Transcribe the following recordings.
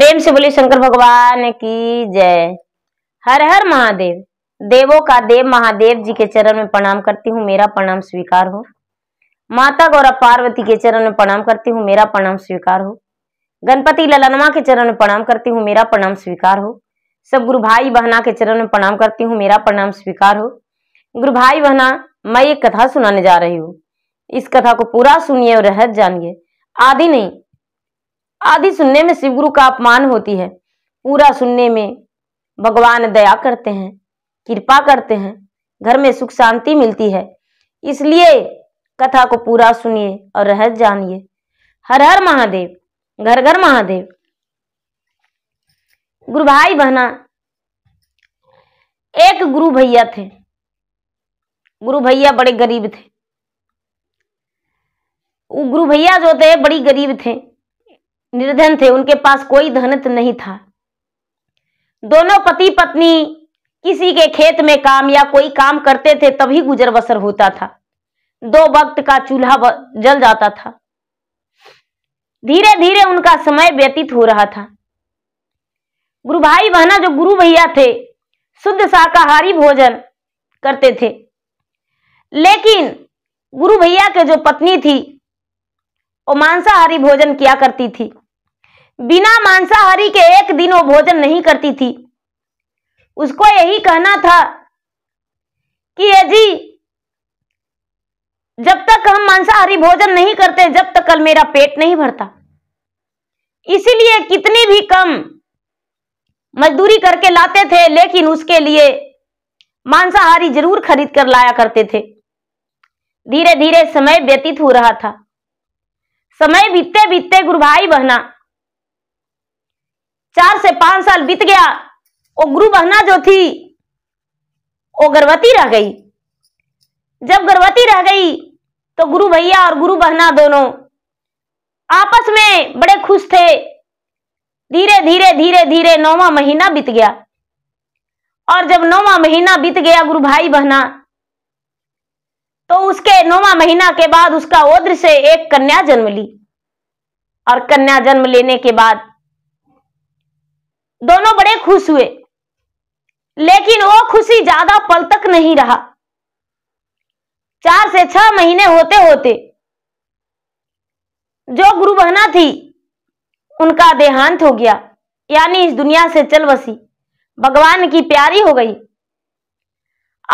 प्रेम से बोली शंकर भगवान की जय हर हर महादेव देवों का देव महादेव जी के चरण में प्रणाम करती हूँ मेरा प्रणाम स्वीकार हो माता गौरा पार्वती के चरण में प्रणाम करती हूँ मेरा प्रणाम स्वीकार हो गणपति ललनमा के चरण में प्रणाम करती हूँ मेरा प्रणाम स्वीकार हो सब गुरु भाई बहना के चरण में प्रणाम करती हूँ मेरा प्रणाम स्वीकार हो गुरु भाई बहना मैं एक कथा सुनाने जा रही हूँ इस कथा को पूरा सुनिए और रहस्य जानिए आदि नहीं आदि सुनने में शिव गुरु का अपमान होती है पूरा सुनने में भगवान दया करते हैं कृपा करते हैं घर में सुख शांति मिलती है इसलिए कथा को पूरा सुनिए और रहस्य जानिए हर हर महादेव घर घर महादेव गुरु भाई बहना एक गुरु भैया थे गुरु भैया बड़े गरीब थे वो गुरु भैया जो थे बड़ी गरीब थे निर्धन थे उनके पास कोई धनत नहीं था दोनों पति पत्नी किसी के खेत में काम या कोई काम करते थे तभी गुजर बसर होता था दो वक्त का चूल्हा जल जाता था धीरे धीरे उनका समय व्यतीत हो रहा था गुरु भाई बहना जो गुरु भैया थे शुद्ध शाकाहारी भोजन करते थे लेकिन गुरु भैया के जो पत्नी थी वो मांसाहारी भोजन किया करती थी बिना मांसाहारी के एक दिन वो भोजन नहीं करती थी उसको यही कहना था कि ये जी जब तक हम मांसाहारी भोजन नहीं करते जब तक कल मेरा पेट नहीं भरता इसीलिए कितनी भी कम मजदूरी करके लाते थे लेकिन उसके लिए मांसाहारी जरूर खरीद कर लाया करते थे धीरे धीरे समय व्यतीत हो रहा था समय बीतते बीतते गुरु भाई बहना चार से पांच साल बीत गया वो गुरु बहना जो थी वो गर्भवती रह गई जब गर्भवती रह गई तो गुरु भैया और गुरु बहना दोनों आपस में बड़े खुश थे धीरे धीरे धीरे धीरे नौवा महीना बीत गया और जब नौवा महीना बीत गया गुरु भाई बहना तो उसके नौवा महीना के बाद उसका ओद्र से एक कन्या जन्म ली और कन्या जन्म लेने के बाद दोनों बड़े खुश हुए लेकिन वो खुशी ज्यादा पल तक नहीं रहा चार से छह महीने होते होते जो गुरु बहना थी उनका देहांत हो गया यानी इस दुनिया से चल बसी भगवान की प्यारी हो गई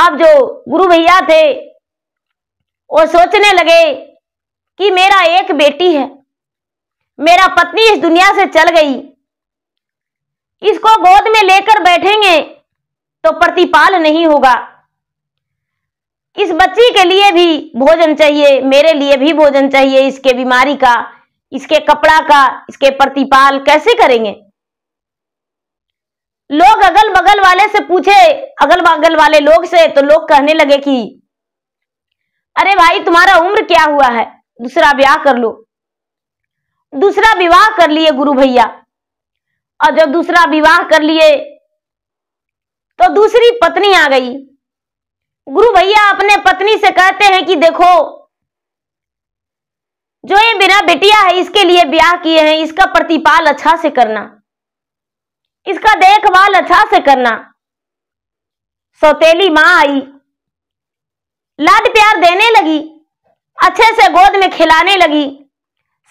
अब जो गुरु भैया थे वो सोचने लगे कि मेरा एक बेटी है मेरा पत्नी इस दुनिया से चल गई इसको गोद में लेकर बैठेंगे तो प्रतिपाल नहीं होगा इस बच्ची के लिए भी भोजन चाहिए मेरे लिए भी भोजन चाहिए इसके बीमारी का इसके कपड़ा का इसके प्रतिपाल कैसे करेंगे लोग अगल बगल वाले से पूछे अगल बगल वाले लोग से तो लोग कहने लगे कि अरे भाई तुम्हारा उम्र क्या हुआ है दूसरा ब्याह कर लो दूसरा विवाह कर लिए गुरु भैया और जब दूसरा विवाह कर लिए तो दूसरी पत्नी आ गई गुरु भैया अपने पत्नी से कहते हैं कि देखो जो ये मेरा बेटिया है इसके लिए ब्याह किए हैं इसका प्रतिपाल अच्छा से करना इसका देखभाल अच्छा से करना सौतेली मां आई लाड प्यार देने लगी अच्छे से गोद में खिलाने लगी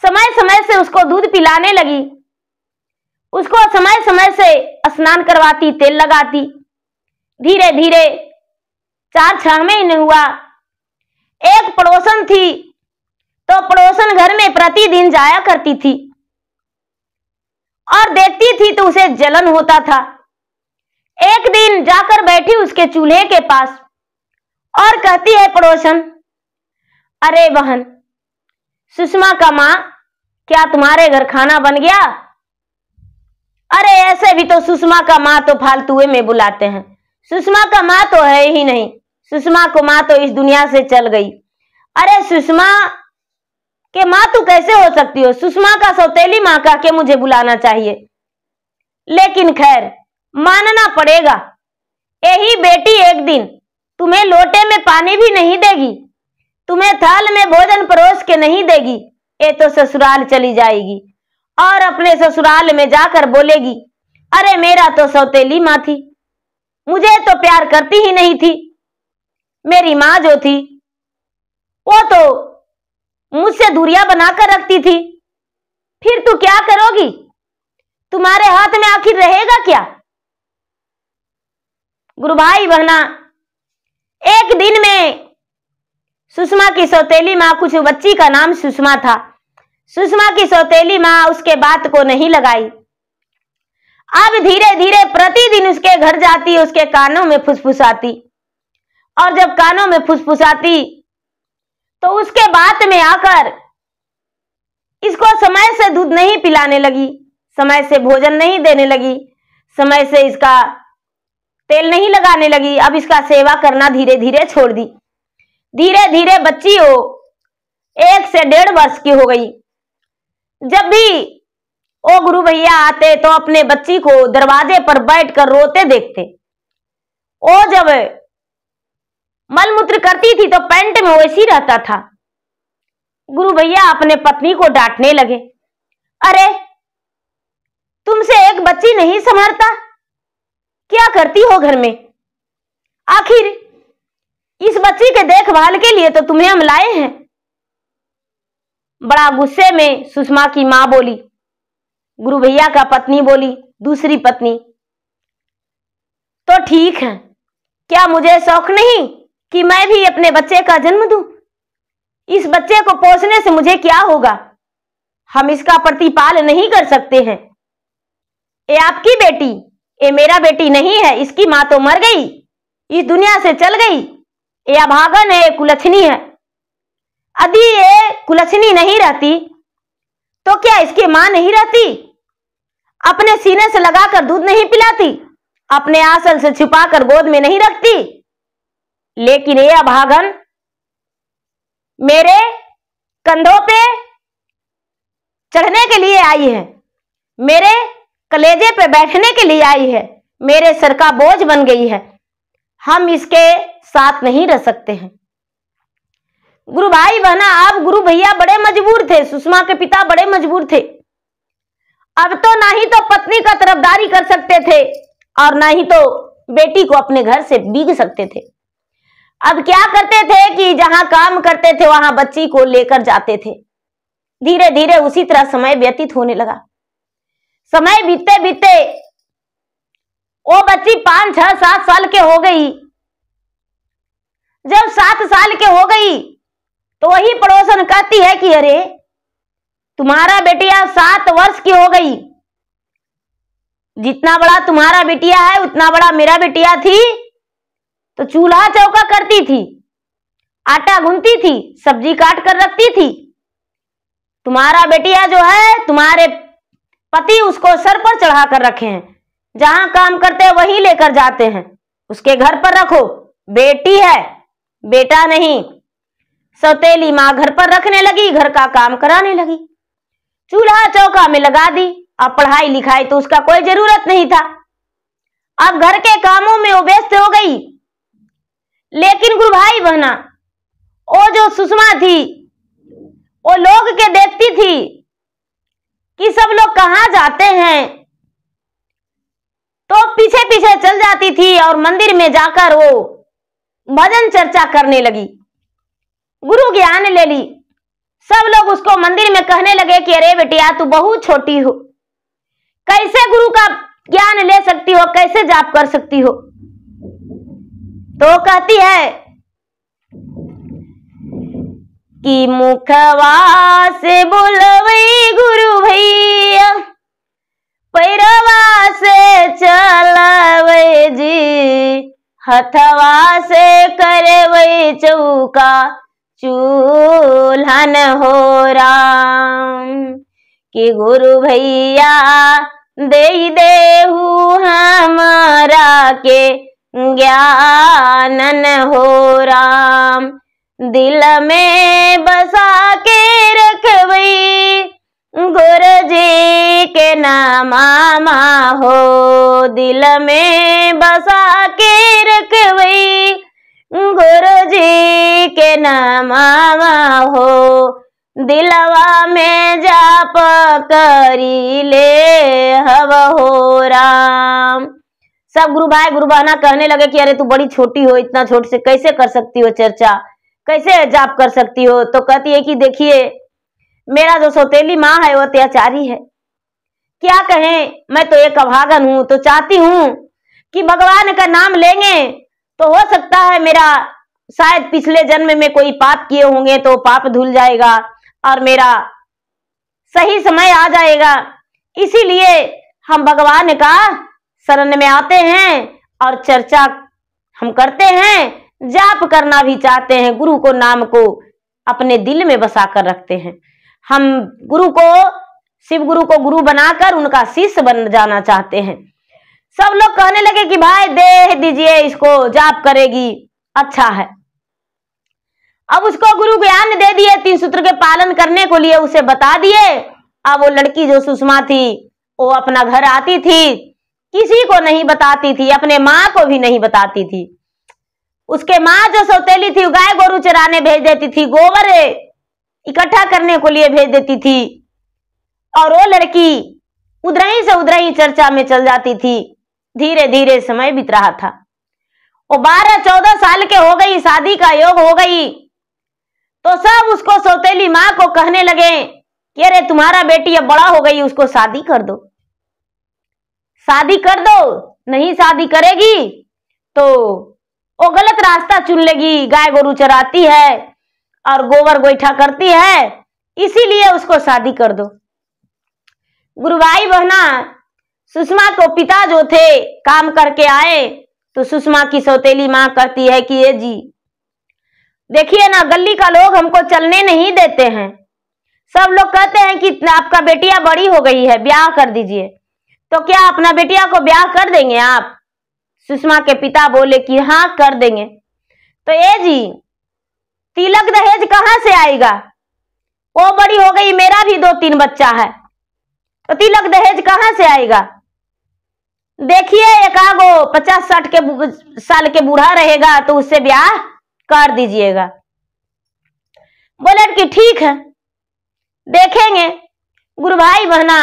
समय समय से उसको दूध पिलाने लगी उसको समय समय से स्नान करवाती तेल लगाती धीरे धीरे चार छह महीने हुआ एक पड़ोसन थी तो पड़ोसन घर में प्रतिदिन जाया करती थी और देखती थी तो उसे जलन होता था एक दिन जाकर बैठी उसके चूल्हे के पास और कहती है पड़ोसन अरे बहन सुषमा का माँ क्या तुम्हारे घर खाना बन गया अरे ऐसे भी तो सुषमा का माँ तो फालतुए में बुलाते हैं सुषमा का माँ तो है ही नहीं सुषमा को माँ तो इस दुनिया से चल गई अरे सुषमा के माँ तू कैसे हो सकती हो सुषमा का सौतेली माँ का के मुझे बुलाना चाहिए लेकिन खैर मानना पड़ेगा यही बेटी एक दिन तुम्हें लोटे में पानी भी नहीं देगी तुम्हें थाल में भोजन परोस के नहीं देगी ये तो ससुराल चली जाएगी और अपने ससुराल में जाकर बोलेगी अरे मेरा तो सौतेली माँ थी मुझे तो प्यार करती ही नहीं थी मेरी माँ जो थी वो तो मुझसे दूरिया बनाकर रखती थी फिर तू क्या करोगी तुम्हारे हाथ में आखिर रहेगा क्या गुरु भाई बहना एक दिन में सुषमा की सौतेली माँ कुछ बच्ची का नाम सुषमा था सुषमा की सौतेली माँ उसके बात को नहीं लगाई अब धीरे धीरे प्रतिदिन उसके घर जाती उसके कानों में फुसफुसाती और जब कानों में फुसफुसाती तो उसके बात में आकर इसको समय से दूध नहीं पिलाने लगी समय से भोजन नहीं देने लगी समय से इसका तेल नहीं लगाने लगी अब इसका सेवा करना धीरे धीरे छोड़ दी धीरे धीरे बच्ची हो एक से डेढ़ वर्ष की हो गई जब भी ओ गुरु भैया आते तो अपने बच्ची को दरवाजे पर बैठकर रोते देखते ओ जब मलमूत्र करती थी तो पैंट में वैसी रहता था गुरु भैया अपने पत्नी को डांटने लगे अरे तुमसे एक बच्ची नहीं संभरता क्या करती हो घर में आखिर इस बच्ची के देखभाल के लिए तो तुम्हें हम लाए हैं बड़ा गुस्से में सुषमा की माँ बोली गुरु भैया का पत्नी बोली दूसरी पत्नी तो ठीक है क्या मुझे शौक नहीं कि मैं भी अपने बच्चे का जन्म दू इस बच्चे को पोसने से मुझे क्या होगा हम इसका प्रतिपाल नहीं कर सकते हैं ये आपकी बेटी ये मेरा बेटी नहीं है इसकी माँ तो मर गई इस दुनिया से चल गई ये अभागन है ये कुलक्षणी है यदि ये कुलसनी नहीं रहती तो क्या इसकी मां नहीं रहती अपने सीने से लगाकर दूध नहीं पिलाती अपने आसल से छिपाकर गोद में नहीं रखती लेकिन ये अभागन मेरे कंधों पे चढ़ने के लिए आई है मेरे कलेजे पे बैठने के लिए आई है मेरे सर का बोझ बन गई है हम इसके साथ नहीं रह सकते हैं गुरु भाई बहना आप गुरु भैया बड़े मजबूर थे सुषमा के पिता बड़े मजबूर थे अब तो ना ही तो पत्नी का तरफदारी कर सकते थे और ना ही तो बेटी को अपने घर से बीग सकते थे अब क्या करते थे कि जहां काम करते थे वहां बच्ची को लेकर जाते थे धीरे धीरे उसी तरह समय व्यतीत होने लगा समय बीतते बीतते वो बच्ची पांच छह सात साल के हो गई जब सात साल के हो गई तो वही पड़ोसन कहती है कि अरे तुम्हारा बेटिया सात वर्ष की हो गई जितना बड़ा तुम्हारा बेटिया है उतना बड़ा मेरा बेटिया थी तो चूल्हा चौका करती थी आटा गूंथती थी सब्जी काट कर रखती थी तुम्हारा बेटिया जो है तुम्हारे पति उसको सर पर चढ़ा कर रखे हैं जहां काम करते हैं वही लेकर जाते हैं उसके घर पर रखो बेटी है बेटा नहीं सौतेली माँ घर पर रखने लगी घर का काम कराने लगी चूल्हा चौका में लगा दी अब पढ़ाई लिखाई तो उसका कोई जरूरत नहीं था अब घर के कामों में वो व्यस्त हो गई लेकिन गुरु भाई बहना वो जो सुषमा थी वो लोग के देखती थी कि सब लोग कहाँ जाते हैं तो पीछे पीछे चल जाती थी और मंदिर में जाकर वो भजन चर्चा करने लगी गुरु ज्ञान ले ली सब लोग उसको मंदिर में कहने लगे कि अरे बेटिया तू बहुत छोटी हो कैसे गुरु का ज्ञान ले सकती हो कैसे जाप कर सकती हो तो कहती है कि मुखवास बुलवई गुरु भैया पैरवा से चलवई जी हथवा से वही चौका चूल्हन हो राम कि गुरु भैया दे देहू हमारा के ज्ञानन हो राम दिल में बसा के भई गुरु जी के नामा हो दिल में बसा के भई गुरु जी के नमा हो दिलवा में जाप करी ले हव हो राम सब गुरु भाई गुरु बहना कहने लगे कि अरे तू बड़ी छोटी हो इतना छोट से कैसे कर सकती हो चर्चा कैसे जाप कर सकती हो तो कहती है कि देखिए मेरा जो सौतेली माँ है वो अत्याचारी है क्या कहें मैं तो एक अभागन हूं तो चाहती हूं कि भगवान का नाम लेंगे तो हो सकता है मेरा शायद पिछले जन्म में कोई पाप किए होंगे तो पाप धुल जाएगा और मेरा सही समय आ जाएगा इसीलिए हम भगवान का शरण में आते हैं और चर्चा हम करते हैं जाप करना भी चाहते हैं गुरु को नाम को अपने दिल में बसा कर रखते हैं हम गुरु को शिव गुरु को गुरु बनाकर उनका शिष्य बन जाना चाहते हैं सब लोग कहने लगे कि भाई दे दीजिए इसको जाप करेगी अच्छा है अब उसको गुरु ज्ञान दे दिए तीन सूत्र के पालन करने को लिए उसे बता दिए अब वो लड़की जो सुषमा थी वो अपना घर आती थी किसी को नहीं बताती थी अपने माँ को भी नहीं बताती थी उसके माँ जो सौतेली थी गाय गोरू चराने भेज देती थी गोबर इकट्ठा करने को लिए भेज देती थी और वो लड़की उधर ही से उधर ही चर्चा में चल जाती थी धीरे धीरे समय बीत रहा था वो बारह चौदह साल के हो गई शादी का योग हो गई तो सब उसको सौतेली माँ को कहने लगे कि अरे तुम्हारा बेटी अब बड़ा हो गई उसको शादी कर दो शादी कर दो नहीं शादी करेगी तो वो गलत रास्ता चुन लेगी गाय गोरू चराती है और गोबर गोईठा करती है इसीलिए उसको शादी कर दो गुरु भाई बहना सुषमा को तो पिता जो थे काम करके आए तो सुषमा की सौतेली माँ कहती है कि ये जी देखिए ना गली का लोग हमको चलने नहीं देते हैं सब लोग कहते हैं कि आपका बेटिया बड़ी हो गई है ब्याह कर दीजिए तो क्या अपना बेटिया को ब्याह कर देंगे आप सुषमा के पिता बोले कि हाँ कर देंगे तो ये जी तिलक दहेज कहाँ से आएगा वो बड़ी हो गई मेरा भी दो तीन बच्चा है तो तिलक दहेज कहाँ से आएगा देखिए एकागो पचास साठ के साल के बूढ़ा रहेगा तो उससे ब्याह कर दीजिएगा बोले कि ठीक है देखेंगे गुरु भाई बहना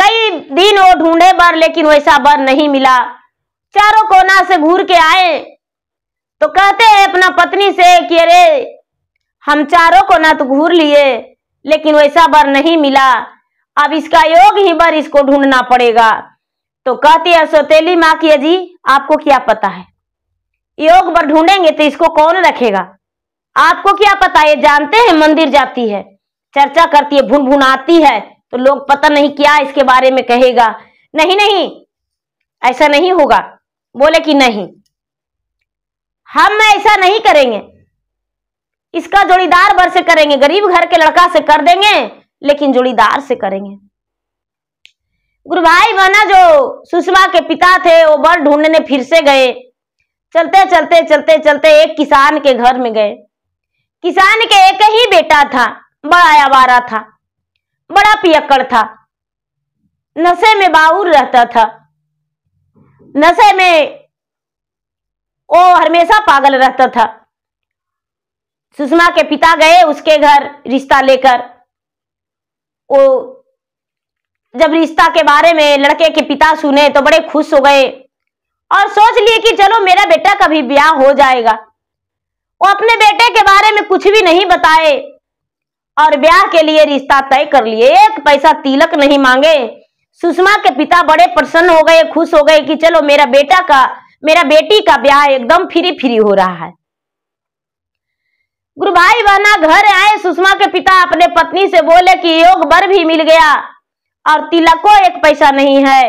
कई दिन वो ढूंढे बर लेकिन वैसा बर नहीं मिला चारों कोना से घूर के आए तो कहते हैं अपना पत्नी से कि अरे हम चारों कोना तो घूर लिए लेकिन वैसा बर नहीं मिला अब इसका योग ही बर इसको ढूंढना पड़ेगा तो कहती है सोतेली माँ की जी आपको क्या पता है योग बार ढूंढेंगे तो इसको कौन रखेगा आपको क्या पता है जानते हैं मंदिर जाती है चर्चा करती है भुन भुन आती है तो लोग पता नहीं क्या इसके बारे में कहेगा नहीं नहीं ऐसा नहीं होगा बोले कि नहीं हम ऐसा नहीं करेंगे इसका जोड़ीदार बर से करेंगे गरीब घर के लड़का से कर देंगे लेकिन जोड़ीदार से करेंगे गुरु भाई बना जो सुषमा के पिता थे वो बर ढूंढने फिर से गए चलते चलते चलते चलते एक किसान के घर में गए किसान के एक ही बेटा था बड़ा आवारा था बड़ा पियक्कड़ था नशे में बाउर रहता था नशे में वो हमेशा पागल रहता था सुषमा के पिता गए उसके घर रिश्ता लेकर वो जब रिश्ता के बारे में लड़के के पिता सुने तो बड़े खुश हो गए और सोच लिए कि चलो मेरा बेटा कभी ब्याह हो जाएगा वो अपने बेटे के बारे में कुछ भी नहीं बताए और ब्याह के लिए रिश्ता तय कर लिए एक पैसा तिलक नहीं मांगे सुषमा के पिता बड़े प्रसन्न हो गए खुश हो गए कि चलो मेरा बेटा का मेरा बेटी का ब्याह एकदम फ्री फ्री हो रहा है गुरु भाई बहना घर आए सुषमा के पिता अपने पत्नी से बोले कि योग बर भी मिल गया और तिलक को एक पैसा नहीं है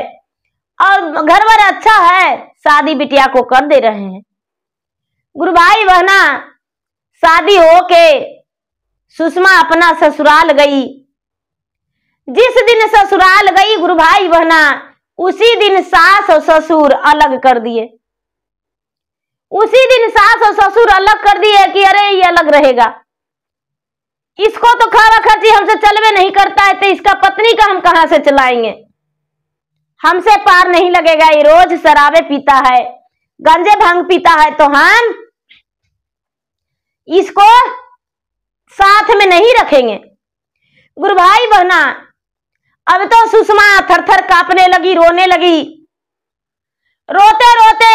और घर बार अच्छा है शादी बिटिया को कर दे रहे हैं गुरु भाई बहना शादी हो के सुषमा अपना ससुराल गई जिस दिन ससुराल गई गुरु भाई बहना उसी दिन सास और ससुर अलग कर दिए उसी दिन सास और ससुर अलग कर दिए कि अरे ये अलग रहेगा इसको तो खावा खर्ची हमसे चलवे नहीं करता है तो इसका पत्नी का हम कहा से चलाएंगे हमसे पार नहीं लगेगा ये रोज शराबे पीता है गंजे भंग पीता है तो हम इसको साथ में नहीं रखेंगे गुरु भाई बहना अब तो सुषमा थर थर कांपने लगी रोने लगी रोते रोते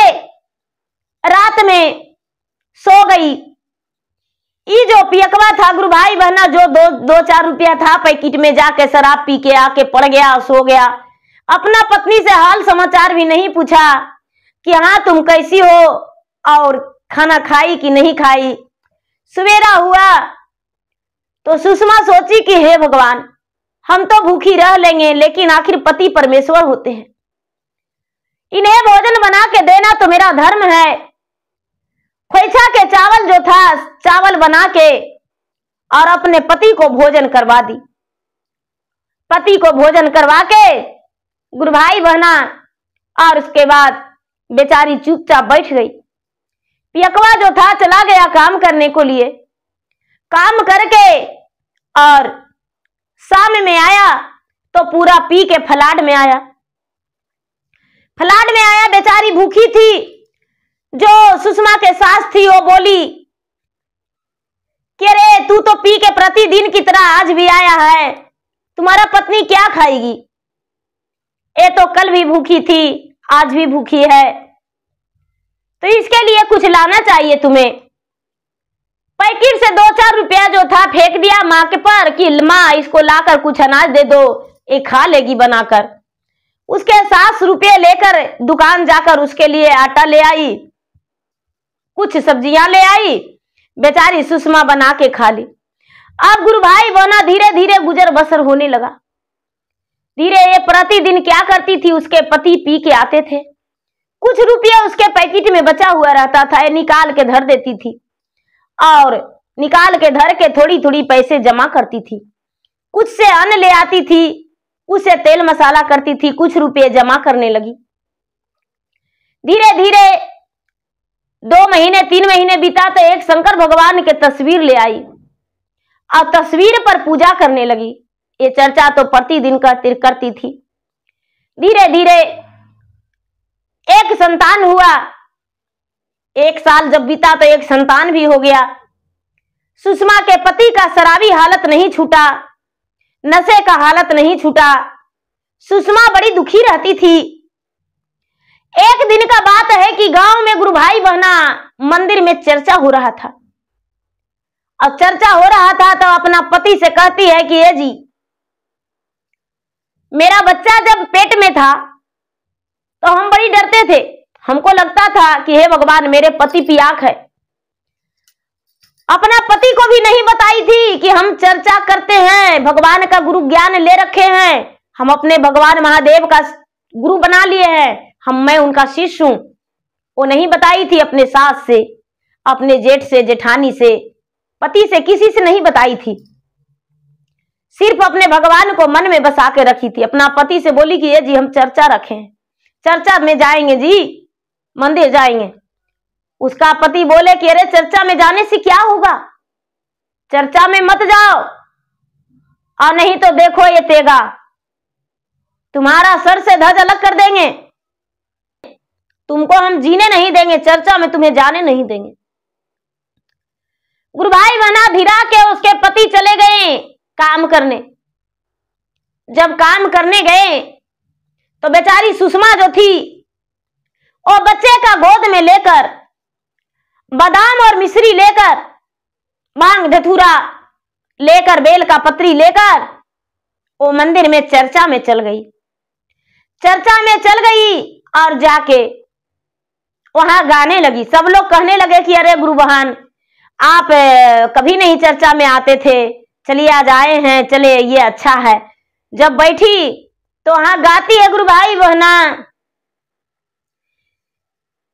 रात में सो गई ई जो पियकवा था गुरु भाई बहना जो दो दो चार रुपया था पैकेट में जाके शराब पी के आके पड़ गया सो गया अपना पत्नी से हाल समाचार भी नहीं पूछा कि हाँ तुम कैसी हो और खाना खाई कि नहीं खाई सवेरा हुआ तो सुषमा सोची कि हे भगवान हम तो भूखी रह लेंगे लेकिन आखिर पति परमेश्वर होते हैं इन्हें भोजन बना के देना तो मेरा धर्म है खोचा के चावल जो था चावल बना के और अपने पति को भोजन करवा दी पति को भोजन करवा के गुरु भाई बहना और उसके बाद बेचारी चुपचाप बैठ गई पियकवा जो था चला गया काम करने को लिए काम करके और शाम में आया तो पूरा पी के फलाड में आया फलाड में आया बेचारी भूखी थी जो सुषमा के सास थी वो बोली कि अरे तू तो पी के प्रतिदिन की तरह आज भी आया है तुम्हारा पत्नी क्या खाएगी ये तो कल भी भूखी थी आज भी भूखी है तो इसके लिए कुछ लाना चाहिए तुम्हें पैकेट से दो चार रुपया जो था फेंक दिया माँ के पर कि माँ इसको लाकर कुछ अनाज दे दो ये खा लेगी बनाकर उसके सास रुपये लेकर दुकान जाकर उसके लिए आटा ले आई कुछ सब्जियां ले आई बेचारी सुषमा बना के खा ली अब गुरु भाई बना धीरे धीरे गुजर बसर होने लगा धीरे ये प्रतिदिन क्या करती थी उसके पति पी के आते थे कुछ रुपया उसके पैकेट में बचा हुआ रहता था ये निकाल के धर देती थी और निकाल के धर के थोड़ी थोड़ी पैसे जमा करती थी कुछ से अन्न ले आती थी उसे तेल मसाला करती थी कुछ रुपये जमा करने लगी धीरे धीरे दो महीने तीन महीने बीता तो एक शंकर भगवान के तस्वीर ले आई और तस्वीर पर पूजा करने लगी ये चर्चा तो प्रतिदिन करती करती थी धीरे धीरे एक संतान हुआ एक साल जब बीता तो एक संतान भी हो गया सुषमा के पति का शराबी हालत नहीं छूटा नशे का हालत नहीं छूटा सुषमा बड़ी दुखी रहती थी एक दिन का बात है कि गांव में गुरु भाई बहना मंदिर में चर्चा हो रहा था अब चर्चा हो रहा था तो अपना पति से कहती है कि ये जी मेरा बच्चा जब पेट में था तो हम बड़ी डरते थे हमको लगता था कि हे भगवान मेरे पति पियाक है अपना पति को भी नहीं बताई थी कि हम चर्चा करते हैं भगवान का गुरु ज्ञान ले रखे हैं हम अपने भगवान महादेव का गुरु बना लिए हैं हम मैं उनका शिष्य हूं वो नहीं बताई थी अपने सास से अपने जेठ से जेठानी से पति से किसी से नहीं बताई थी सिर्फ अपने भगवान को मन में बसा के रखी थी अपना पति से बोली कि ये जी हम चर्चा रखें चर्चा में जाएंगे जी मंदिर जाएंगे उसका पति बोले कि अरे चर्चा में जाने से क्या होगा चर्चा में मत जाओ और नहीं तो देखो ये तेगा तुम्हारा सर से ध्वज अलग कर देंगे तुमको हम जीने नहीं देंगे चर्चा में तुम्हें जाने नहीं देंगे गुरु भाई बना भिरा के उसके पति चले गए काम करने जब काम करने गए तो बेचारी सुषमा जो थी वो बच्चे का गोद में लेकर बादाम और मिश्री लेकर मांग धथुरा लेकर बेल का पत्री लेकर वो मंदिर में चर्चा में चल गई चर्चा में चल गई और जाके वहां गाने लगी सब लोग कहने लगे कि अरे गुरु बहन आप कभी नहीं चर्चा में आते थे चलिए आज आए हैं चले ये अच्छा है जब बैठी तो वहां गाती है गुरु भाई बहना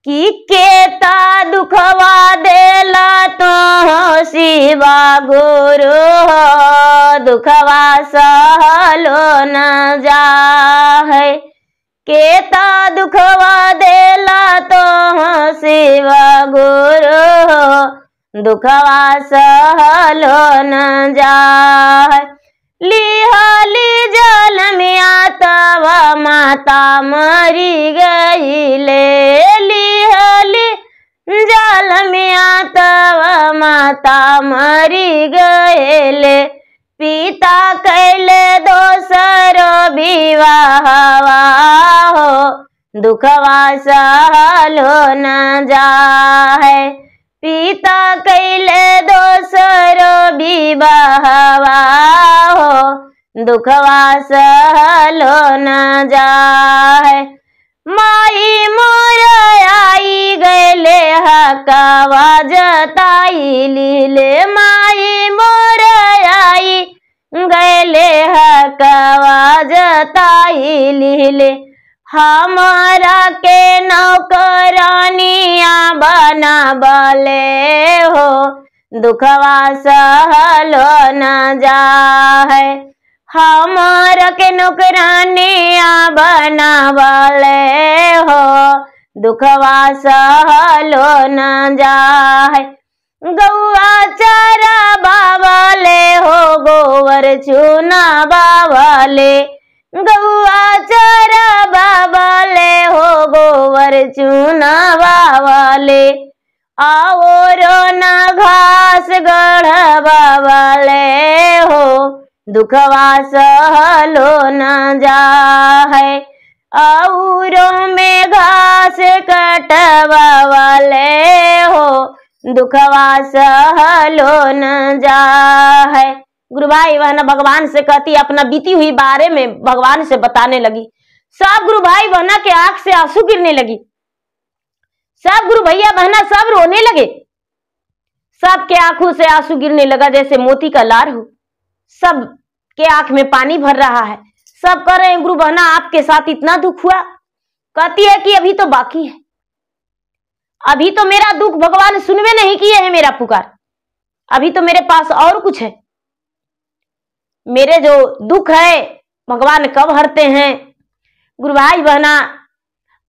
कि केता दुखवा देला तो शिवा गुरु दुखवा सहलो न जा है केता दुखवा देला तो शिवा हाँ गुरु दुखवा सहलो न जाय लिहली जल मिया तब माता मरी गई ले लिहली जल मिया तब माता मरी गए ले पिता कैले दोष दुखवा सहलो न जा पिता कैले दोसरो विवाहवा हो दुख सहलो न जा माई मोर आई गले हकावा जताई लीले माई मोर आई गले हकावा जताई लीले हमारा के नौकरानिया बना बले हो दुखवा सहलो न जा हमारा के नौकरानिया बना बले हो दुखवा सहलो न जाए गौआ चारा ले हो गोवर चूना ले गौआ चोरा बाबाले हो गोबर चूना बाबाले आओ न घास गढ़ बाबाले हो दुखवा सहलो न जा है में घास कटवा वाले हो दुखवा सहलो न जा है गुरु भाई वह ना भगवान से कहती अपना बीती हुई बारे में भगवान से बताने लगी सब गुरु भाई बहना के आंख से आंसू गिरने लगी सब गुरु भैया बहना सब रोने लगे सबके आंखों से आंसू गिरने लगा जैसे मोती का लार हो सब के आंख में पानी भर रहा है सब कह रहे हैं गुरु बहना आपके साथ इतना दुख हुआ कहती है कि अभी तो बाकी है अभी तो मेरा दुख भगवान सुनवे नहीं किए है मेरा पुकार अभी तो मेरे पास और कुछ है मेरे जो दुख है भगवान कब हरते हैं गुरु भाई बहना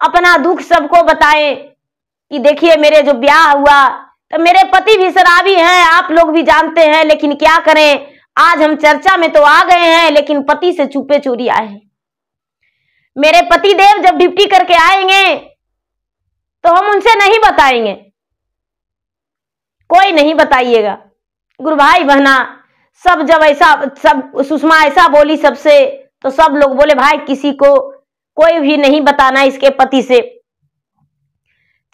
अपना दुख सबको बताएं कि देखिए मेरे जो ब्याह हुआ तो मेरे पति भी शराबी हैं आप लोग भी जानते हैं लेकिन क्या करें आज हम चर्चा में तो आ गए हैं लेकिन पति से छुपे चोरी आए हैं मेरे पति देव जब डिप्टी करके आएंगे तो हम उनसे नहीं बताएंगे कोई नहीं बताइएगा गुरु भाई बहना सब जब ऐसा सब सुषमा ऐसा बोली सबसे तो सब लोग बोले भाई किसी को कोई भी नहीं बताना इसके पति से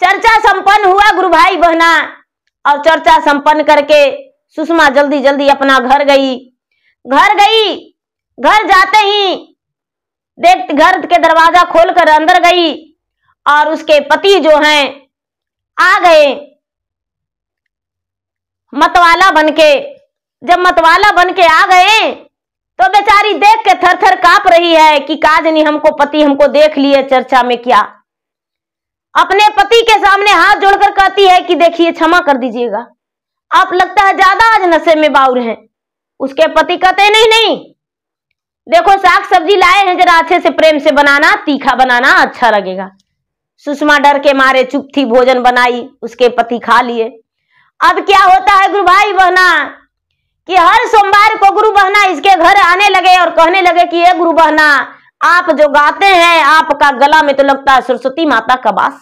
चर्चा संपन्न हुआ गुरु भाई बहना और चर्चा संपन्न करके सुषमा जल्दी जल्दी अपना घर गई घर गई घर जाते ही देख घर के दरवाजा खोलकर अंदर गई और उसके पति जो हैं आ गए मतवाला बनके जब मतवाला बन के आ गए तो बेचारी देख के थर थर काप रही है कि काजनी हमको पति हमको देख लिए चर्चा में क्या अपने पति के सामने हाथ जोड़कर कहती है कि देखिए क्षमा कर दीजिएगा आप लगता है ज्यादा आज नशे में बाउर हैं उसके पति कहते नहीं नहीं देखो साग सब्जी लाए हैं जरा अच्छे से प्रेम से बनाना तीखा बनाना अच्छा लगेगा सुषमा डर के मारे चुप थी भोजन बनाई उसके पति खा लिए अब क्या होता है गुरु भाई बहना कि हर सोमवार को गुरु बहना इसके घर आने लगे और कहने लगे कि ये गुरु बहना आप जो गाते हैं आपका गला में तो लगता है सरस्वती माता का वास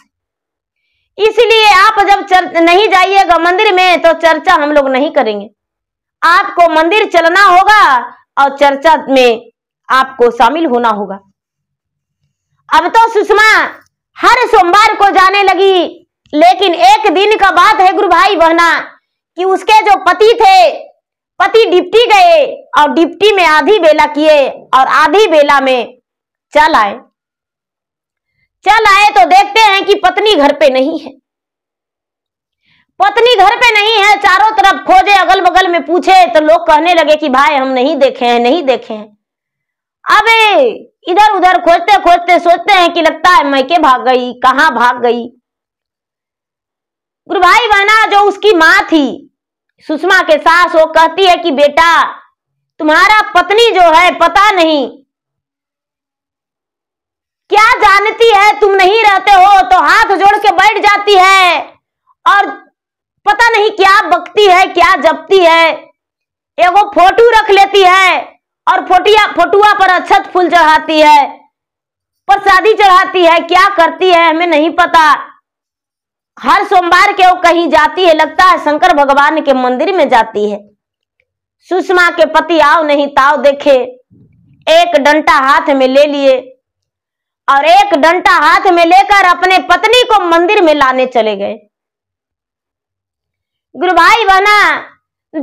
इसलिए आप जब चर, नहीं जाइएगा मंदिर में तो चर्चा हम लोग नहीं करेंगे आपको मंदिर चलना होगा और चर्चा में आपको शामिल होना होगा अब तो सुषमा हर सोमवार को जाने लगी लेकिन एक दिन का बात है गुरु भाई बहना कि उसके जो पति थे पति डिप्टी गए और डिप्टी में आधी बेला किए और आधी बेला में चल आए चल आए तो देखते हैं कि पत्नी घर पे नहीं है पत्नी घर पे नहीं है चारों तरफ खोजे अगल बगल में पूछे तो लोग कहने लगे कि भाई हम नहीं देखे हैं नहीं देखे हैं अबे इधर उधर खोजते खोजते सोचते हैं कि लगता है मैके भाग गई कहा भाग गई गुरु भाई बहना जो उसकी माँ थी सुषमा के सास वो कहती है कि बेटा तुम्हारा पत्नी जो है पता नहीं क्या जानती है तुम नहीं रहते हो तो हाथ जोड़ के बैठ जाती है और पता नहीं क्या बकती है क्या जपती है एगो फोटू रख लेती है और फोटिया फोटुआ पर अच्छत फूल चढ़ाती है पर शादी चढ़ाती है क्या करती है हमें नहीं पता हर सोमवार के वो कहीं जाती है लगता है शंकर भगवान के मंदिर में जाती है सुषमा के पति आओ नहीं ताओ देखे एक डंटा हाथ में ले लिए और एक डंटा हाथ में लेकर अपने पत्नी को मंदिर में लाने चले गए गुरु भाई बहना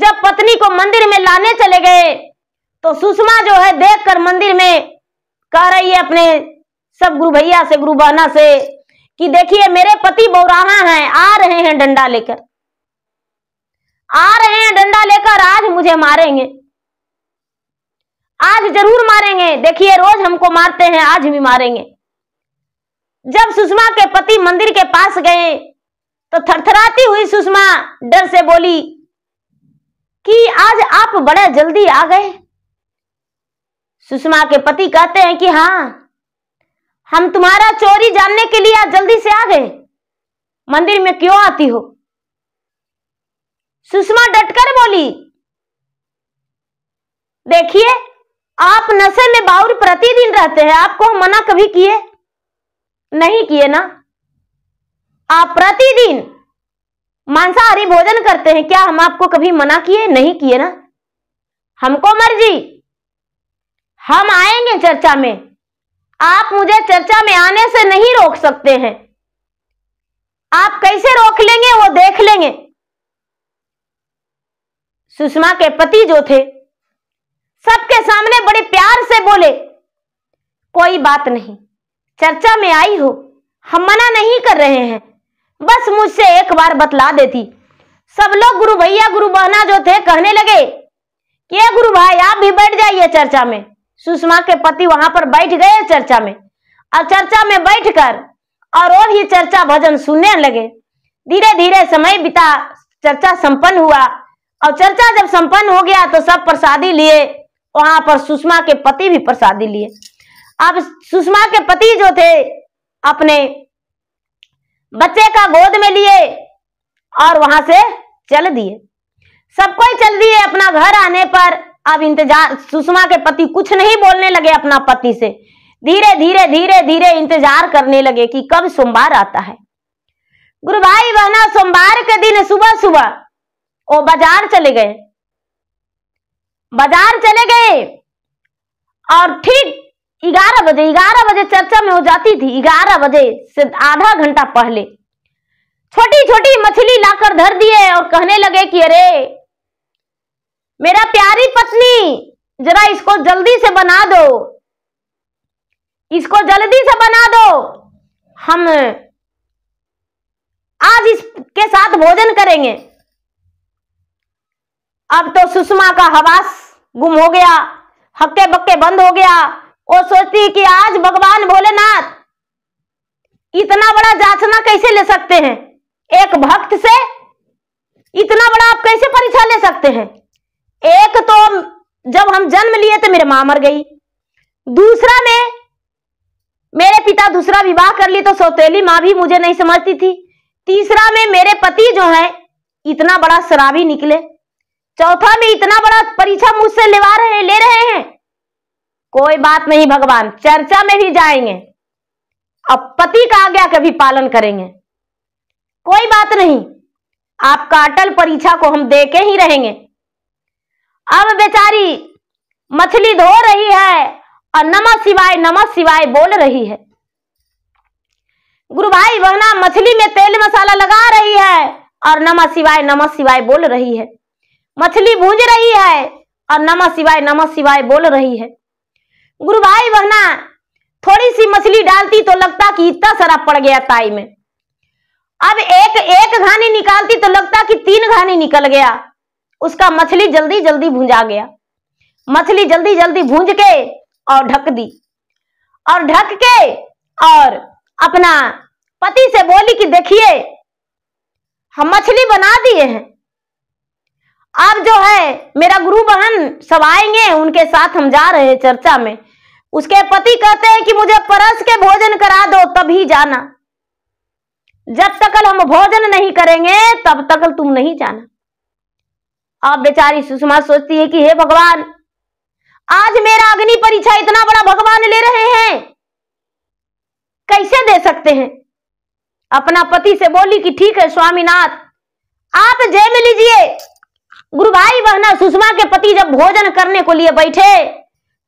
जब पत्नी को मंदिर में लाने चले गए तो सुषमा जो है देखकर मंदिर में कह रही है अपने सब गुरु भैया से गुरु बहना से कि देखिए मेरे पति बौराहा हैं आ रहे हैं डंडा लेकर आ रहे हैं डंडा लेकर आज मुझे मारेंगे आज जरूर मारेंगे देखिए रोज हमको मारते हैं आज भी मारेंगे जब सुषमा के पति मंदिर के पास गए तो थरथराती हुई सुषमा डर से बोली कि आज आप बड़े जल्दी आ गए सुषमा के पति कहते हैं कि हाँ हम तुम्हारा चोरी जानने के लिए जल्दी से आ गए मंदिर में क्यों आती हो सुषमा डटकर बोली देखिए आप नशे में बाउर प्रतिदिन रहते हैं आपको हम मना कभी किए नहीं किए ना आप प्रतिदिन मांसाहारी भोजन करते हैं क्या हम आपको कभी मना किए नहीं किए ना हमको मर्जी हम आएंगे चर्चा में आप मुझे चर्चा में आने से नहीं रोक सकते हैं आप कैसे रोक लेंगे वो देख लेंगे सुषमा के पति जो थे सबके सामने बड़े प्यार से बोले कोई बात नहीं चर्चा में आई हो हम मना नहीं कर रहे हैं बस मुझसे एक बार बतला देती सब लोग गुरु भैया गुरु बहना जो थे कहने लगे कि गुरु भाई आप भी बैठ जाइए चर्चा में सुषमा के पति वहां पर बैठ गए चर्चा में और चर्चा में बैठकर और और ही चर्चा भजन सुनने लगे धीरे धीरे समय बिता चर्चा संपन्न हुआ और चर्चा जब संपन्न हो गया तो सब प्रसादी लिए वहां पर सुषमा के पति भी प्रसादी लिए अब सुषमा के पति जो थे अपने बच्चे का गोद में लिए और वहां से चल दिए सब कोई चल दिए अपना घर आने पर अब इंतजार सुषमा के पति कुछ नहीं बोलने लगे अपना पति से धीरे धीरे धीरे धीरे इंतजार करने लगे कि कब सोमवार आता है गुरु भाई बहना सोमवार के दिन सुबह सुबह वो बाजार चले गए बाजार चले गए और ठीक ग्यारह बजे ग्यारह बजे चर्चा में हो जाती थी ग्यारह बजे से आधा घंटा पहले छोटी छोटी मछली लाकर धर दिए और कहने लगे कि अरे मेरा प्यारी पत्नी जरा इसको जल्दी से बना दो इसको जल्दी से बना दो हम आज इसके साथ भोजन करेंगे अब तो सुषमा का हवास गुम हो गया हक्के बक्के बंद हो गया वो सोचती कि आज भगवान भोलेनाथ इतना बड़ा जाचना कैसे ले सकते हैं एक भक्त से इतना बड़ा आप कैसे परीक्षा ले सकते हैं एक तो जब हम जन्म लिए तो मेरे मां मर गई दूसरा में मेरे पिता दूसरा विवाह कर लिए तो सौतेली माँ भी मुझे नहीं समझती थी तीसरा में मेरे पति जो है इतना बड़ा शराबी निकले चौथा में इतना बड़ा परीक्षा मुझसे लेवा रहे ले रहे हैं कोई बात नहीं भगवान चर्चा में भी जाएंगे अब पति का आज्ञा कभी पालन करेंगे कोई बात नहीं आपका अटल परीक्षा को हम देके ही रहेंगे अब बेचारी मछली धो रही है और नमः शिवाय नमः शिवाय बोल रही है गुरु भाई बहना मछली में तेल मसाला लगा रही है और नमः शिवाय नमः शिवाय बोल रही है मछली भूज रही है और नमः शिवाय नमः शिवाय बोल रही है गुरु भाई बहना थोड़ी सी मछली डालती तो लगता कि इतना सारा पड़ गया ताई में अब एक एक घानी निकालती तो लगता कि तीन घानी निकल गया उसका मछली जल्दी जल्दी भूंजा गया मछली जल्दी जल्दी भूंज के और ढक दी और ढक के और अपना पति से बोली कि देखिए हम मछली बना दिए हैं अब जो है मेरा गुरु बहन सब आएंगे उनके साथ हम जा रहे हैं चर्चा में उसके पति कहते हैं कि मुझे परस के भोजन करा दो तभी जाना जब तकल हम भोजन नहीं करेंगे तब तकल तुम नहीं जाना आप बेचारी सुषमा सोचती है कि हे भगवान आज मेरा अग्नि परीक्षा इतना बड़ा भगवान ले रहे हैं कैसे दे सकते हैं अपना पति से बोली कि ठीक है स्वामीनाथ आप जय में लीजिए गुरु भाई बहना सुषमा के पति जब भोजन करने को लिए बैठे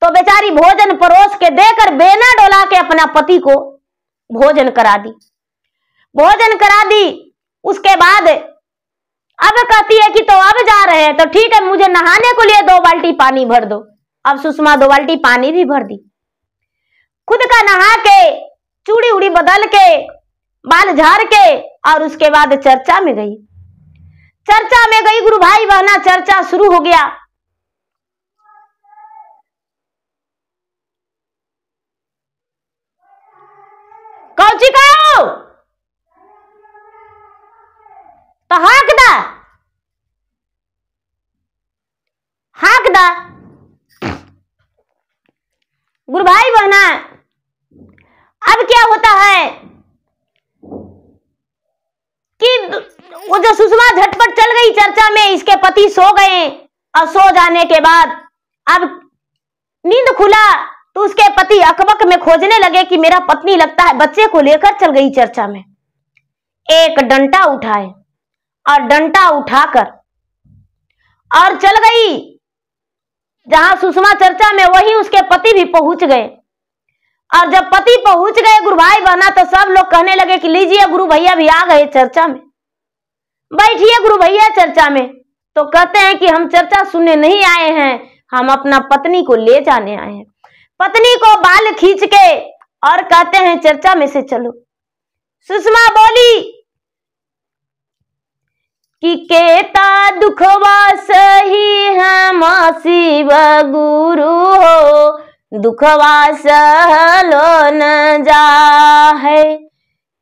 तो बेचारी भोजन परोस के देकर बेना डोला के अपना पति को भोजन करा दी भोजन करा दी उसके बाद अब कहती है कि तो अब जा रहे हैं तो ठीक है मुझे नहाने को लिए दो बाल्टी पानी भर दो अब सुषमा दो बाल्टी पानी भी भर दी खुद का नहा के चूड़ी उड़ी बदल के बाल झाड़ के और उसके बाद चर्चा में गई चर्चा में गई गुरु भाई बहना चर्चा शुरू हो गया कौचिका तो हाँकदा होता गुरु भाई बहना अब क्या होता है कि वो जो सुषमा झटपट चल गई चर्चा में इसके पति सो गए और सो जाने के बाद अब नींद खुला तो उसके पति अकबक में खोजने लगे कि मेरा पत्नी लगता है बच्चे को लेकर चल गई चर्चा में एक डंटा उठाए और डंटा उठाकर और चल गई जहां सुषमा चर्चा में वही उसके पति भी पहुंच गए और जब पति पहुंच गए गुरु भाई बहना तो सब लोग कहने लगे कि लीजिए गुरु भैया भी आ गए चर्चा में बैठिए गुरु भैया चर्चा में तो कहते हैं कि हम चर्चा सुनने नहीं आए हैं हम अपना पत्नी को ले जाने आए हैं पत्नी को बाल खींच के और कहते हैं चर्चा में से चलो सुषमा बोली कि केता दुखवा सही है मासी व गुरु हो दुखवा सहलो न जाहे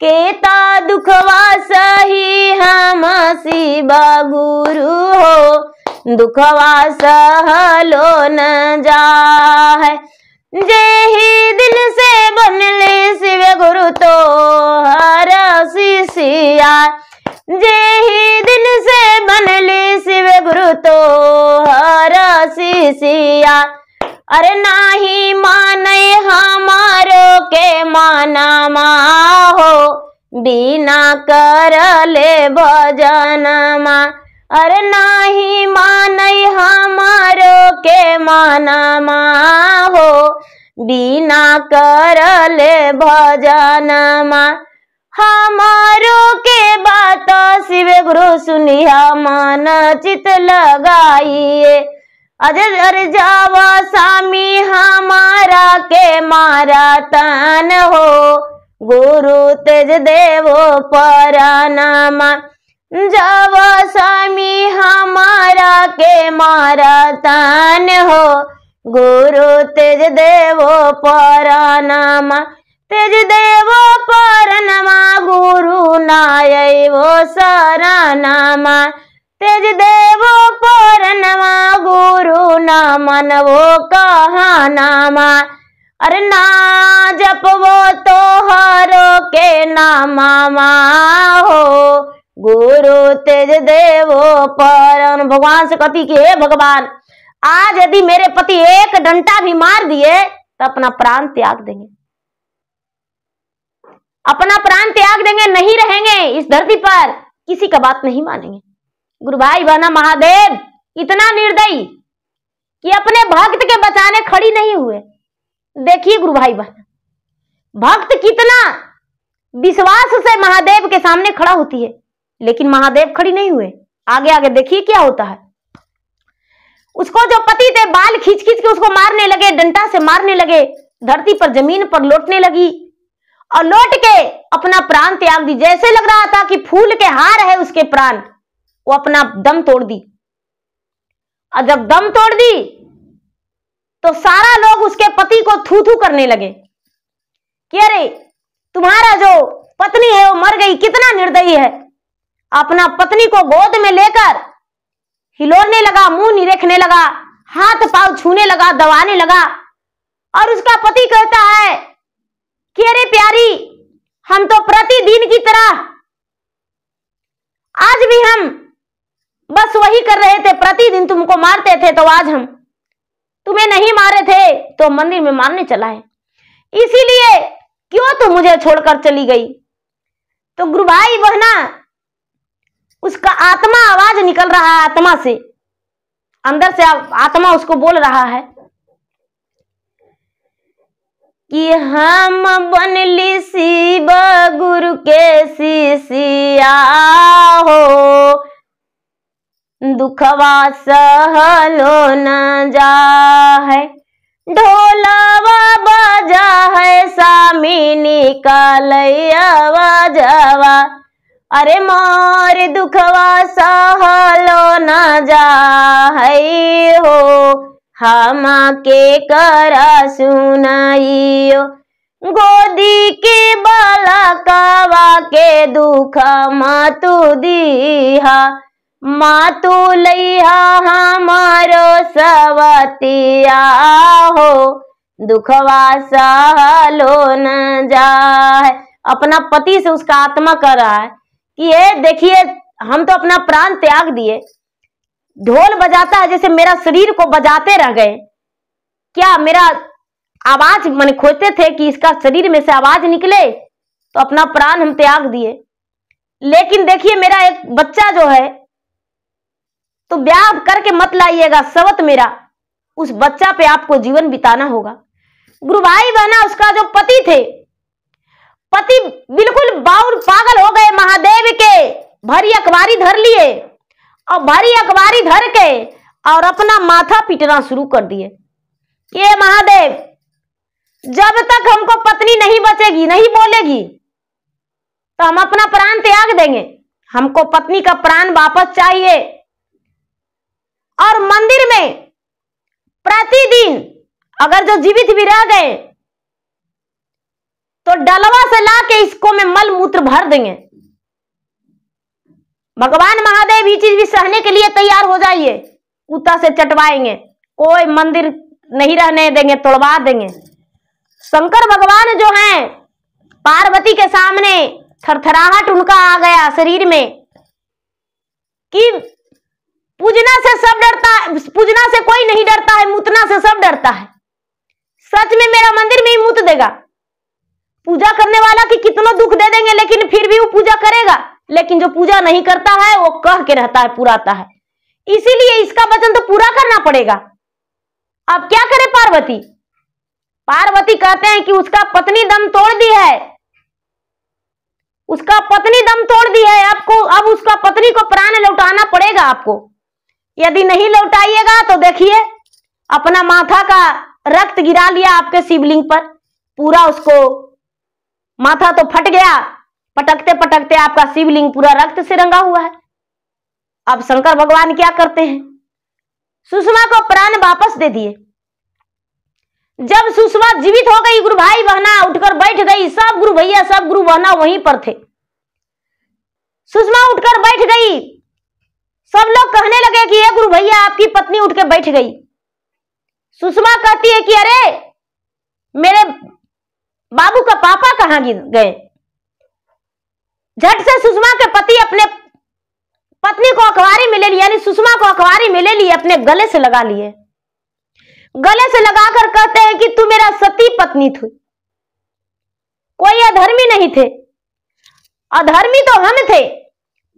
केता दुखवा सही है मासी व गुरु हो दुखवा सहलो न है कर ले भजनमा अरे नहीं मानई हमारो के मानमा हो बिना कर ले भजनमा हमारो के बात शिव गुरु सुनिया मन चित लगाइए अजर अर जावा स्वामी हमारा के मारा तन हो गुरु तेज देवो नामा जब स्वामी हमारा के मारा तान हो गुरु तेज देवो परानामा तेज देवो नमा गुरु नाय वो नामा तेज देवो नमा गुरु नामन वो कहा नामा अरे ना जपवो तो हरो के नामा हो गुरु तेज देवो पर भगवान से कहती कि हे भगवान आज यदि मेरे पति एक डंटा भी मार दिए तो अपना प्राण त्याग देंगे अपना प्राण त्याग देंगे नहीं रहेंगे इस धरती पर किसी का बात नहीं मानेंगे गुरु भाई बहना महादेव इतना निर्दयी कि अपने भक्त के बचाने खड़ी नहीं हुए देखिए गुरु भाई बहन भक्त कितना विश्वास से महादेव के सामने खड़ा होती है लेकिन महादेव खड़ी नहीं हुए आगे आगे देखिए क्या होता है उसको जो पति थे बाल खींच खींच के उसको मारने लगे डंटा से मारने लगे धरती पर जमीन पर लौटने लगी और लौट के अपना प्राण त्याग दी जैसे लग रहा था कि फूल के हार है उसके प्राण वो अपना दम तोड़ दी और जब दम तोड़ दी तो सारा लोग उसके पति को थू थू करने लगे कि अरे तुम्हारा जो पत्नी है वो मर गई कितना निर्दयी है अपना पत्नी को गोद में लेकर हिलोने लगा मुंह निरेखने लगा हाथ पाव छूने लगा दबाने लगा और उसका पति कहता है कि अरे प्यारी हम तो प्रतिदिन की तरह आज भी हम बस वही कर रहे थे प्रतिदिन तुमको मारते थे तो आज हम तुम्हें नहीं मारे थे तो मंदिर में मारने चला है इसीलिए क्यों तुम मुझे छोड़कर चली गई तो गुरु भाई बहना उसका आत्मा आवाज निकल रहा है आत्मा से अंदर से आत्मा उसको बोल रहा है कि हम बनली शिव गुरु के शिष्या हो दुखवा सहलो न जा है ढोलवा बजा है सामी निकालवा जावा अरे मोर दुखवा सहलो न जा है हो हम के करा सुनाइयो गोदी के कावा के दुख मातु दीहा मातुलैया हमारो सवतिया हो दुखवा सहलो न जाए अपना पति से उसका आत्मा कर रहा है कि ये देखिए हम तो अपना प्राण त्याग दिए ढोल बजाता है जैसे मेरा शरीर को बजाते रह गए क्या मेरा आवाज मन खोजते थे कि इसका शरीर में से आवाज निकले तो अपना प्राण हम त्याग दिए लेकिन देखिए मेरा एक बच्चा जो है तो ब्याह करके मत लाइएगा सवत मेरा उस बच्चा पे आपको जीवन बिताना होगा गुरु भाई बहना उसका जो पति थे पति बिल्कुल बाउल पागल हो गए महादेव के भरी अखबारी धर लिए और भरी अखबारी धर के और अपना माथा पीटना शुरू कर दिए ये महादेव जब तक हमको पत्नी नहीं बचेगी नहीं बोलेगी तो हम अपना प्राण त्याग देंगे हमको पत्नी का प्राण वापस चाहिए और मंदिर में प्रतिदिन अगर जो जीवित भी रह गए तो डलवा से ला के इसको में मल मूत्र भर देंगे भगवान महादेव ये चीज भी सहने के लिए तैयार हो जाइए उत्ता से चटवाएंगे कोई मंदिर नहीं रहने देंगे तोड़वा देंगे शंकर भगवान जो हैं पार्वती के सामने थरथराहट उनका आ गया शरीर में कि पूजना से सब डरता है पूजना से कोई नहीं डरता है मुतना से सब डरता है सच में मेरा मंदिर में ही मुत देगा पूजा करने वाला की कितना दुख दे देंगे लेकिन फिर भी वो पूजा करेगा लेकिन जो पूजा नहीं करता है वो कह के रहता है पुराता है इसीलिए इसका वचन तो पूरा करना पड़ेगा अब क्या करे पार्वती पार्वती कहते हैं कि उसका पत्नी दम तोड़ दी है उसका पत्नी दम तोड़ दी है आपको अब उसका पत्नी को प्राण लौटाना पड़ेगा आपको यदि नहीं लौटाइएगा तो देखिए अपना माथा का रक्त गिरा लिया आपके शिवलिंग पर पूरा उसको माथा तो फट गया पटकते पटकते आपका शिवलिंग पूरा रक्त से रंगा हुआ है अब शंकर भगवान क्या करते हैं सुषमा को प्राण वापस दे दिए जब सुषमा जीवित हो गई गुरु भाई बहना उठकर बैठ गई सब गुरु भैया सब गुरु बहना वहीं पर थे सुषमा उठकर बैठ गई सब लोग कहने लगे कि ये गुरु भैया आपकी पत्नी उठ के बैठ गई सुषमा कहती है कि अरे मेरे बाबू का पापा कहा गए झट से सुषमा के पति अपने पत्नी को अखबारी में ले लिया यानी सुषमा को अखबारी में ले लिए अपने गले से लगा लिए गले से लगाकर कहते हैं कि तू मेरा सती पत्नी थी कोई अधर्मी नहीं थे अधर्मी तो हम थे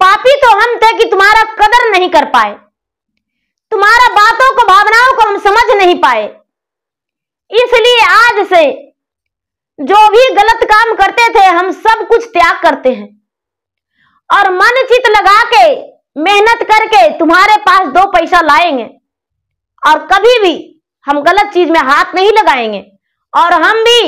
पापी तो हम थे कि तुम्हारा कदर नहीं कर पाए तुम्हारा बातों को भावनाओं को हम समझ नहीं पाए इसलिए आज से जो भी गलत काम करते थे हम सब कुछ त्याग करते हैं और मन चित लगा के मेहनत करके तुम्हारे पास दो पैसा लाएंगे और कभी भी हम गलत चीज में हाथ नहीं लगाएंगे और हम भी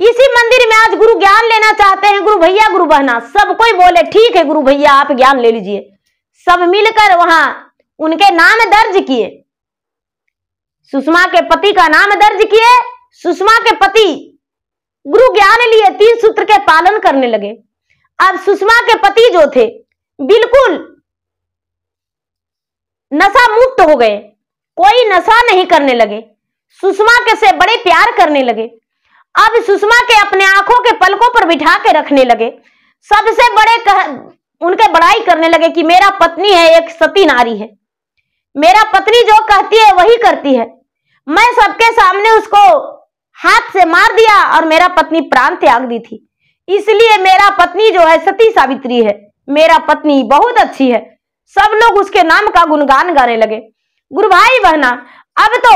इसी मंदिर में आज गुरु ज्ञान लेना चाहते हैं गुरु भैया गुरु बहना सब कोई बोले ठीक है गुरु भैया आप ज्ञान ले लीजिए सब मिलकर वहां उनके नाम दर्ज किए सुषमा के पति का नाम दर्ज किए सुषमा के पति गुरु ज्ञान लिए तीन सूत्र के पालन करने लगे अब सुषमा के पति जो थे बिल्कुल नशा मुक्त हो गए कोई नशा नहीं करने लगे सुषमा के से बड़े प्यार करने लगे अब सुषमा के अपने आंखों के पलकों पर बिठा के रखने लगे सबसे बड़े कह, उनके बड़ाई करने लगे कि मेरा पत्नी है एक सती नारी है मेरा पत्नी जो कहती है वही करती है मैं सबके सामने उसको हाथ से मार दिया और मेरा पत्नी प्राण त्याग दी थी इसलिए मेरा पत्नी जो है सती सावित्री है मेरा पत्नी बहुत अच्छी है सब लोग उसके नाम का गुणगान गाने लगे गुरु भाई बहना अब तो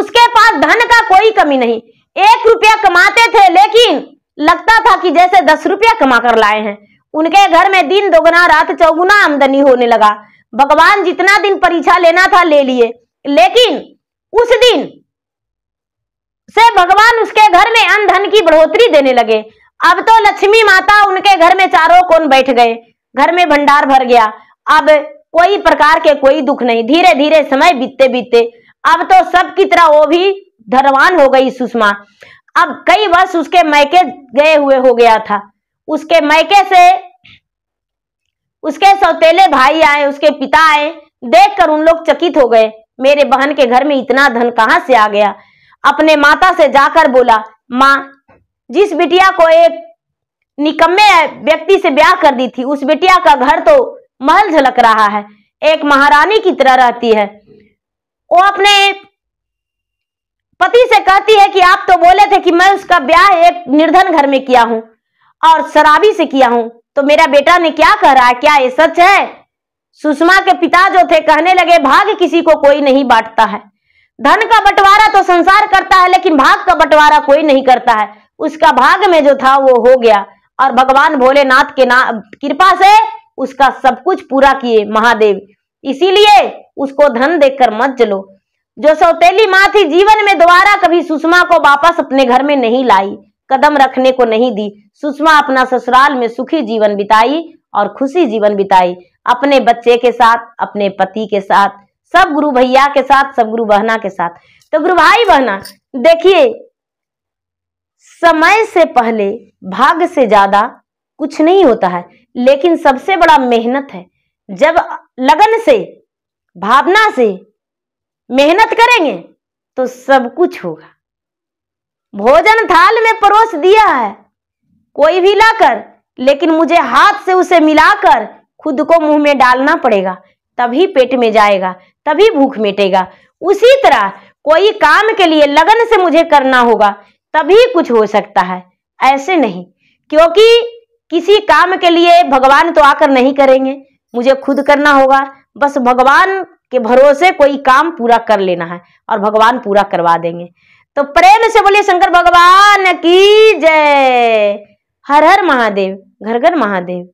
उसके पास धन का कोई कमी नहीं एक रुपया कमाते थे लेकिन लगता था कि जैसे दस रुपया कमा कर लाए हैं उनके घर में दिन दोगुना रात चौगुना आमदनी होने लगा भगवान जितना दिन परीक्षा लेना था ले लिए लेकिन उस दिन से भगवान उसके घर में अन धन की बढ़ोतरी देने लगे अब तो लक्ष्मी माता उनके घर में चारों कोन बैठ गए घर में भंडार भर गया अब कोई प्रकार के कोई दुख नहीं धीरे धीरे समय बीतते बीतते अब तो सब की तरह वो भी धनवान हो गई सुषमा अब कई वर्ष उसके मैके गए हुए हो गया था उसके मैके से उसके सौतेले भाई आए उसके पिता आए देखकर उन लोग चकित हो गए मेरे बहन के घर में इतना धन कहां से आ गया अपने माता से जाकर बोला माँ जिस बिटिया को एक निकम्मे व्यक्ति से ब्याह कर दी थी उस बिटिया का घर तो महल झलक रहा है एक महारानी की तरह रहती है वो अपने पति से कहती है कि आप तो बोले थे कि मैं उसका ब्याह एक निर्धन घर में किया हूं और शराबी से किया हूं तो मेरा बेटा ने क्या कह रहा है क्या ये सच है सुषमा के पिता जो थे कहने लगे भाग किसी को कोई नहीं बांटता है धन का बंटवारा तो संसार करता है लेकिन भाग का बंटवारा कोई नहीं करता है उसका भाग में जो था वो हो गया और भगवान भोलेनाथ के ना कृपा से उसका सब कुछ पूरा किए महादेव इसीलिए उसको धन देकर मत जलो जो सौतेली माँ थी जीवन में दोबारा कभी सुषमा को वापस अपने घर में नहीं लाई कदम रखने को नहीं दी सुषमा अपना ससुराल में सुखी जीवन बिताई और खुशी जीवन बिताई अपने बच्चे के साथ अपने पति के साथ सब गुरु भैया के साथ सब गुरु बहना के साथ तो गुरु भाई बहना देखिए समय से पहले भाग्य से ज्यादा कुछ नहीं होता है लेकिन सबसे बड़ा मेहनत है जब लगन से भावना से मेहनत करेंगे तो सब कुछ होगा भोजन थाल में परोस दिया है कोई भी लाकर लेकिन मुझे हाथ से उसे मिलाकर खुद को मुंह में डालना पड़ेगा तभी पेट में जाएगा तभी भूख मिटेगा उसी तरह कोई काम के लिए लगन से मुझे करना होगा तभी कुछ हो सकता है ऐसे नहीं क्योंकि किसी काम के लिए भगवान तो आकर नहीं करेंगे मुझे खुद करना होगा बस भगवान के भरोसे कोई काम पूरा कर लेना है और भगवान पूरा करवा देंगे तो प्रेम से बोलिए शंकर भगवान की जय हर हर महादेव घर घर महादेव